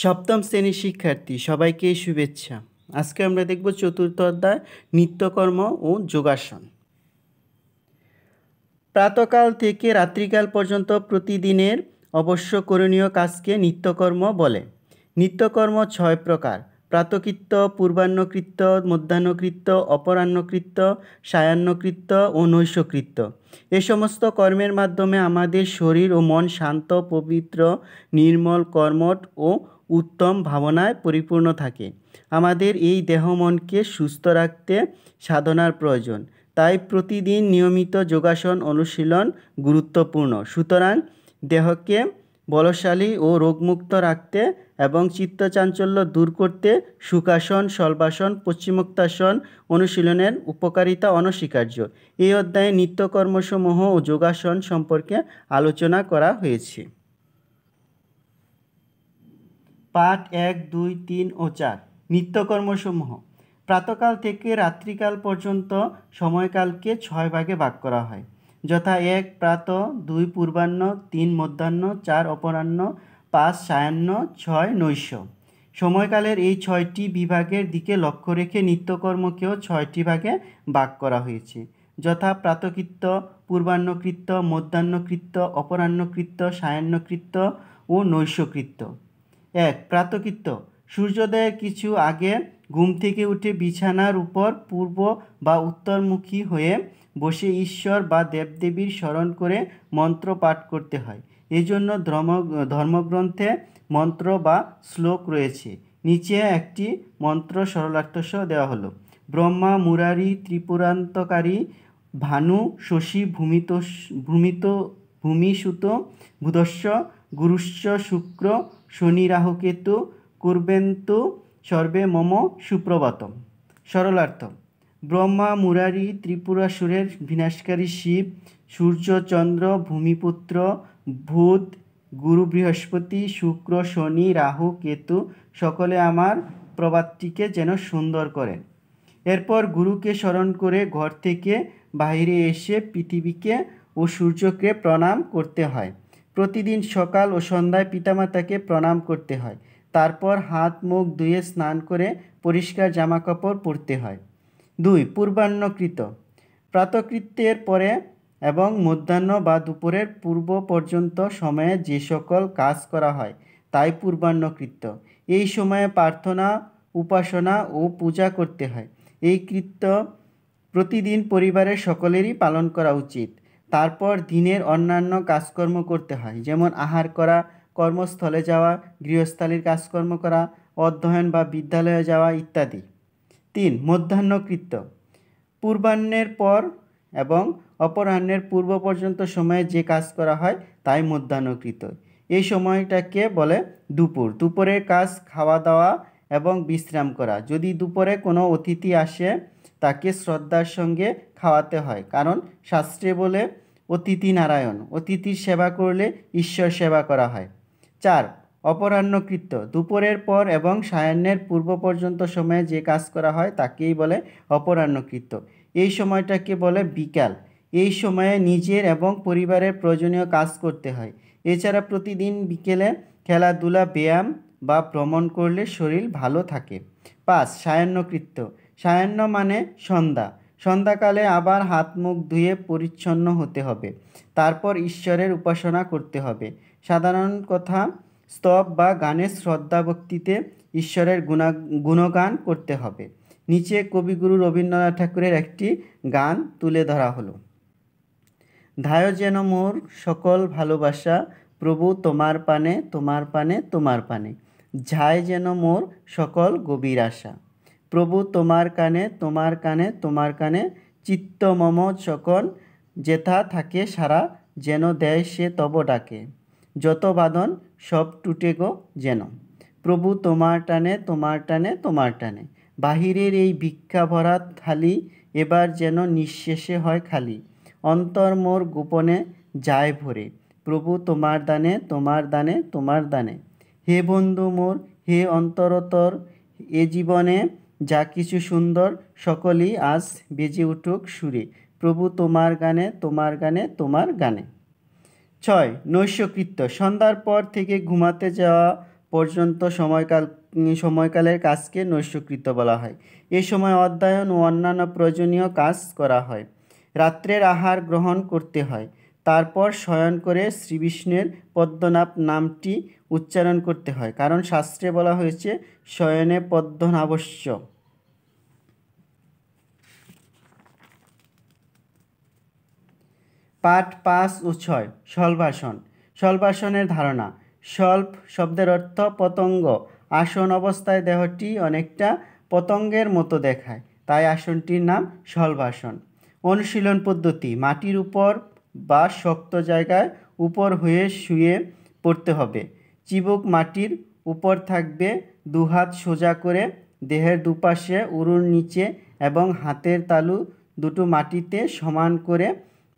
সপ্তম শ্রেণীর শিক্ষার্থী সবাইকে শুভেচ্ছা আজকে আমরা দেখব চতুর্থ অধ্যায় নিত্যকর্ম ও যোগাসন প্রাতকাল থেকে রাত্রিকাল পর্যন্ত প্রতিদিনের অবশ্য করণীয় কাজকে নিত্যকর্ম বলে নিত্যকর্ম ছয় প্রকার প্রাতকৃত্য পূর্বাহ্নকৃত্য মধ্যাহ্নকৃত্য অপরাহ্নকৃত্য সায়াহ্নকৃত্য ও নৈশকৃত্য এ সমস্ত কর্মের মাধ্যমে আমাদের শরীর ও মন শান্ত পবিত্র নির্মল কর্মট ও উত্তম ভাবনায় পরিপূর্ণ থাকে আমাদের এই দেহ মনকে সুস্থ রাখতে সাধনার প্রয়োজন তাই প্রতিদিন নিয়মিত যোগাসন অনুশীলন গুরুত্বপূর্ণ সুতরাং দেহকে বলশালী ও রোগমুক্ত রাখতে এবং চিত্তচাঞ্চল্য দূর করতে সুখাসন সলবাসন পশ্চিমোক্তাসন অনুশীলনের উপকারিতা অনস্বীকার্য এই অধ্যায়ে নিত্যকর্মসমূহ ও যোগাসন সম্পর্কে আলোচনা করা হয়েছে পাঠ এক দুই তিন ও চার নিত্যকর্মসমূহ প্রাতকাল থেকে রাত্রিকাল পর্যন্ত সময়কালকে ছয় ভাগে ভাগ করা হয় যথা এক প্রাত দুই পূর্বাহ্ন তিন মধ্যাহ্ন চার অপরাহ্ন পাঁচ সায়ান্ন ছয় নৈশ সময়কালের এই ছয়টি বিভাগের দিকে লক্ষ্য রেখে নিত্যকর্মকেও ছয়টি ভাগে ভাগ করা হয়েছে যথা প্রাতকৃত্য পূর্বাহ্নকৃত্য মধ্যাহ্নকৃত্য অপরাহ্নকৃত্য সায়ান্নকৃত্য ও নৈশকৃত্য এক প্রাতকৃত্য সূর্যোদয়ের কিছু আগে ঘুম থেকে উঠে বিছানার উপর পূর্ব বা উত্তরমুখী হয়ে বসে ঈশ্বর বা দেবদেবীর স্মরণ করে মন্ত্র পাঠ করতে হয় এজন্য ধর্ম ধর্মগ্রন্থে মন্ত্র বা শ্লোক রয়েছে নিচে একটি মন্ত্র সরলার্থসহ দেওয়া হলো ব্রহ্মা মুরারি ত্রিপুরান্তকারী ভানু শশী ভূমিত ভূমিত ভূমিসুত ভূদস্য গুরুস্য শুক্র শনি রাহুকেতু কুর্বেন্তু সর্বে মম সুপ্রভাতম সরলার্থ ব্রহ্মা মুরারি ত্রিপুরাসুরের বিনাশকারী শিব সূর্য চন্দ্র ভূমিপুত্র ভূত গুরু বৃহস্পতি শুক্র শনি রাহু কেতু সকলে আমার প্রবাদটিকে যেন সুন্দর করেন এরপর গুরুকে স্মরণ করে ঘর থেকে বাহিরে এসে পৃথিবীকে ও সূর্যকে প্রণাম করতে হয় প্রতিদিন সকাল ও সন্ধ্যায় পিতামাতাকে প্রণাম করতে হয় তারপর হাত মুখ ধুয়ে স্নান করে পরিষ্কার জামাকাপড় পরতে হয় দুই পূর্বাহ্নকৃত প্রাতকৃত্যের পরে এবং মধ্যাহ্ন বা দুপুরের পূর্ব পর্যন্ত সময়ে যে সকল কাজ করা হয় তাই পূর্বাহ্নকৃত্য এই সময়ে প্রার্থনা উপাসনা ও পূজা করতে হয় এই কৃত্য প্রতিদিন পরিবারের সকলেরই পালন করা উচিত তারপর দিনের অন্যান্য কাজকর্ম করতে হয় যেমন আহার করা কর্মস্থলে যাওয়া গৃহস্থালির কাজকর্ম করা অধ্যয়ন বা বিদ্যালয়ে যাওয়া ইত্যাদি তিন মধ্যাহ্নকৃত্য পূর্বাহ্নের পর এবং অপরাহ্নের পূর্ব পর্যন্ত সময়ে যে কাজ করা হয় তাই মধ্যাহ্নকৃত এই সময়টাকে বলে দুপুর দুপুরের কাজ খাওয়া দাওয়া এবং বিশ্রাম করা যদি দুপুরে কোনো অতিথি আসে তাকে শ্রদ্ধার সঙ্গে খাওয়াতে হয় কারণ শাস্ত্রে বলে অতিথি নারায়ণ অতিথির সেবা করলে ঈশ্বর সেবা করা হয় চার অপরাহ্নকৃত্য দুপুরের পর এবং সায়ান্নের পূর্ব পর্যন্ত সময়ে যে কাজ করা হয় তাকেই বলে অপরাহ্নকৃত্য এই সময়টাকে বলে বিকাল এই সময়ে নিজের এবং পরিবারের প্রয়োজনীয় কাজ করতে হয় এছাড়া প্রতিদিন বিকেলে খেলাধুলা ব্যায়াম বা ভ্রমণ করলে শরীর ভালো থাকে পাঁচ সায়ান্নকৃত্য সায়ান্ন মানে সন্ধ্যা সন্ধ্যাকালে আবার হাত মুখ ধুয়ে পরিচ্ছন্ন হতে হবে তারপর ঈশ্বরের উপাসনা করতে হবে সাধারণ কথা স্তব বা গানের শ্রদ্ধাভক্তিতে ঈশ্বরের গুণা গুণগান করতে হবে নিচে কবিগুরু রবীন্দ্রনাথ ঠাকুরের একটি গান তুলে ধরা হলো ধায় যেন মোর সকল ভালোবাসা প্রভু তোমার পানে তোমার পানে তোমার পানে ঝায় যেন মোর সকল গভীর আশা প্রভু তোমার কানে তোমার কানে তোমার কানে চিত্তমম সকল যেথা থাকে সারা যেন দেয় সে তব ডাকে যত বাদন সব টুটে গো যেন প্রভু তোমার টানে তোমার টানে তোমার টানে বাহিরের এই ভিক্ষা ভরা থালি এবার যেন নিঃশেষে হয় খালি অন্তর মোর গোপনে যায় ভরে প্রভু তোমার দানে তোমার দানে তোমার দানে হে বন্ধু মোর হে অন্তরতর এ জীবনে যা কিছু সুন্দর সকলেই আজ বেজে উঠুক সুরে প্রভু তোমার গানে তোমার গানে তোমার গানে ছয় নৈশকৃত্য সন্ধ্যার পর থেকে ঘুমাতে যাওয়া পর্যন্ত সময়কাল সময়কালের কাজকে নৈশকৃত বলা হয় এ সময় অধ্যয়ন ও অন্যান্য প্রয়োজনীয় কাজ করা হয় রাত্রের আহার গ্রহণ করতে হয় তারপর শয়ন করে শ্রীবিষ্ণের পদ্মনাপ নামটি উচ্চারণ করতে হয় কারণ শাস্ত্রে বলা হয়েছে শয়নে আবশ্যক পাঠ পাঁচ ও ছয় সলভাসন সলভাসনের ধারণা সল্প শব্দের অর্থ পতঙ্গ আসন অবস্থায় দেহটি অনেকটা পতঙ্গের মতো দেখায় তাই আসনটির নাম সলভাসন অনুশীলন পদ্ধতি মাটির উপর বা শক্ত জায়গায় উপর হয়ে শুয়ে পড়তে হবে চিবুক মাটির উপর থাকবে দুহাত সোজা করে দেহের দুপাশে উরুর নিচে এবং হাতের তালু দুটো মাটিতে সমান করে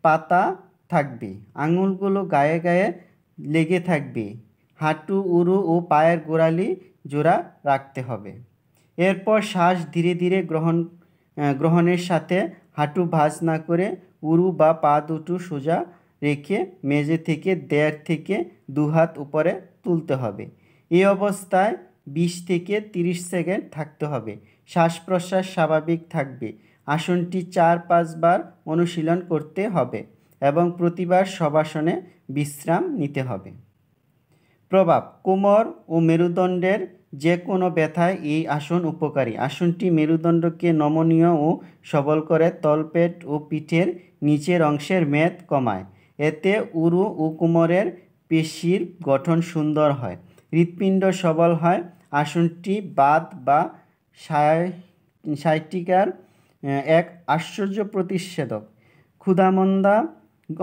পাতা থাকবে আঙুলগুলো গায়ে গায়ে লেগে থাকবে হাঁটু উরু ও পায়ের গোড়ালি জোড়া রাখতে হবে এরপর শ্বাস ধীরে ধীরে গ্রহণ গ্রহণের সাথে হাঁটু ভাঁজ না করে উরু বা পা দুটো সোজা রেখে মেঝে থেকে দেড় থেকে দুহাত উপরে তুলতে হবে এই অবস্থায় বিশ থেকে তিরিশ সেকেন্ড থাকতে হবে শ্বাস প্রশ্বাস স্বাভাবিক থাকবে আসনটি চার পাঁচবার অনুশীলন করতে হবে এবং প্রতিবার সবাসনে বিশ্রাম নিতে হবে প্রভাব কোমর ও মেরুদণ্ডের যে কোনো ব্যথায় এই আসন উপকারী আসনটি মেরুদণ্ডকে নমনীয় ও সবল করে তলপেট ও পিঠের নিচের অংশের মেদ কমায় এতে উরু ও কোমরের পেশির গঠন সুন্দর হয় হৃৎপিণ্ড সবল হয় আসনটি বাদ বা সাইটিকার এক আশ্চর্য প্রতিষেধক ক্ষুধামন্দা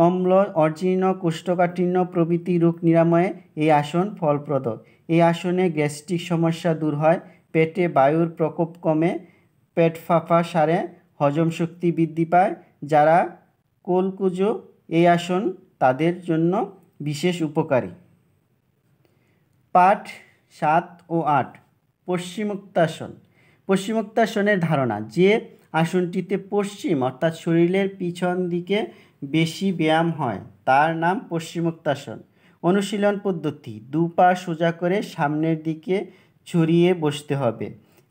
অম্ল অর্জীর্ণ কোষ্ঠকাঠিন্য প্রভৃতি রোগ নিরাময়ে এই আসন ফলপ্রদ এই আসনে গ্যাস্ট্রিক সমস্যা দূর হয় পেটে বায়ুর প্রকোপ কমে পেট ফাঁফা সারে হজম শক্তি বৃদ্ধি পায় যারা কোলকুজো এই আসন তাদের জন্য বিশেষ উপকারী পাঠ সাত ও আট পশ্চিমোক্তাসন পশ্চিমোক্তাসনের ধারণা যে আসনটিতে পশ্চিম অর্থাৎ শরীরের পিছন দিকে বেশি ব্যায়াম হয় তার নাম পশ্চিমোক্তাসন অনুশীলন পদ্ধতি দু পা সোজা করে সামনের দিকে ছড়িয়ে বসতে হবে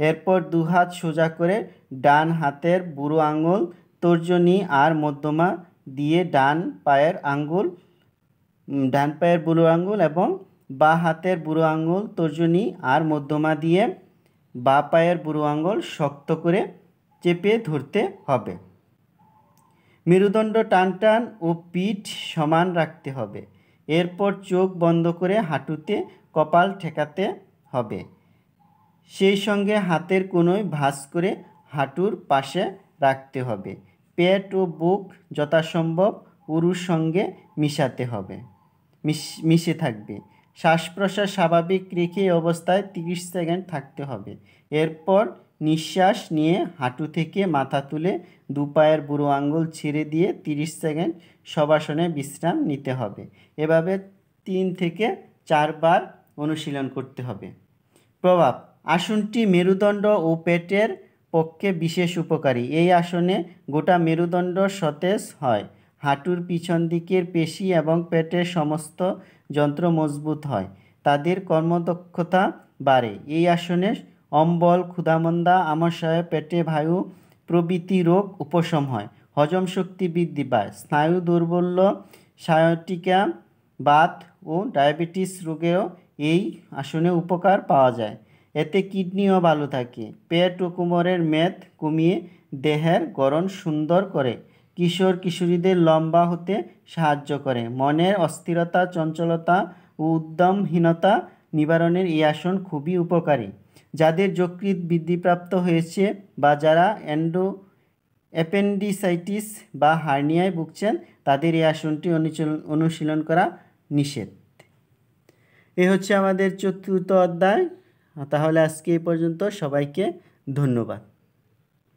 এরপর দুহাত সোজা করে ডান হাতের বুড়ো আঙুল তর্জনী আর মধ্যমা দিয়ে ডান পায়ের আঙ্গুল ডান পায়ের বুড়ো আঙ্গুল এবং বা হাতের বুড়ো আঙ্গুল তর্জনী আর মধ্যমা দিয়ে বা পায়ের বুড়ো আঙুল শক্ত করে চেপে ধরতে হবে মেরুদণ্ড টান টান ও পিঠ সমান রাখতে হবে এরপর চোখ বন্ধ করে হাঁটুতে কপাল ঠেকাতে হবে সেই সঙ্গে হাতের কোনোই ভাস করে হাঁটুর পাশে রাখতে হবে পেট ও বুক যথাসম্ভব উরুর সঙ্গে মিশাতে হবে মিশে থাকবে শ্বাস প্রশ্বাস স্বাভাবিক রেখে অবস্থায় তিরিশ সেকেন্ড থাকতে হবে এরপর নিঃশ্বাস নিয়ে হাঁটু থেকে মাথা তুলে দু পায়ের বুড়ো আঙ্গুল ছেড়ে দিয়ে 30 সেকেন্ড সবাসনে বিশ্রাম নিতে হবে এভাবে তিন থেকে চারবার অনুশীলন করতে হবে প্রভাব আসনটি মেরুদণ্ড ও পেটের পক্ষে বিশেষ উপকারী এই আসনে গোটা মেরুদণ্ড সতেজ হয় হাঁটুর পিছন দিকের পেশি এবং পেটের সমস্ত যন্ত্র মজবুত হয় তাদের কর্মদক্ষতা বাড়ে এই আসনে অম্বল ক্ষুধামন্দা আমাশয় পেটে বায়ু প্রভৃতি রোগ উপশম হয় হজম শক্তি বৃদ্ধি পায় স্নায়ু দুর্বল্য সায়টিকা বাত ও ডায়াবেটিস রোগেও এই আসনে উপকার পাওয়া যায় এতে কিডনিও ভালো থাকে পেট ও কোমরের মেদ কমিয়ে দেহের গরণ সুন্দর করে কিশোর কিশোরীদের লম্বা হতে সাহায্য করে মনের অস্থিরতা চঞ্চলতা ও উদ্যমহীনতা নিবারণের এই আসন খুবই উপকারী যাদের যকৃৎ বৃদ্ধিপ্রাপ্ত হয়েছে বা যারা অ্যান্ডো অ্যাপেন্ডিসাইটিস বা হার্নিয়ায় ভুগছেন তাদের এই আসনটি অনুশীলন করা নিষেধ এ হচ্ছে আমাদের চতুর্থ অধ্যায় তাহলে আজকে এই পর্যন্ত সবাইকে ধন্যবাদ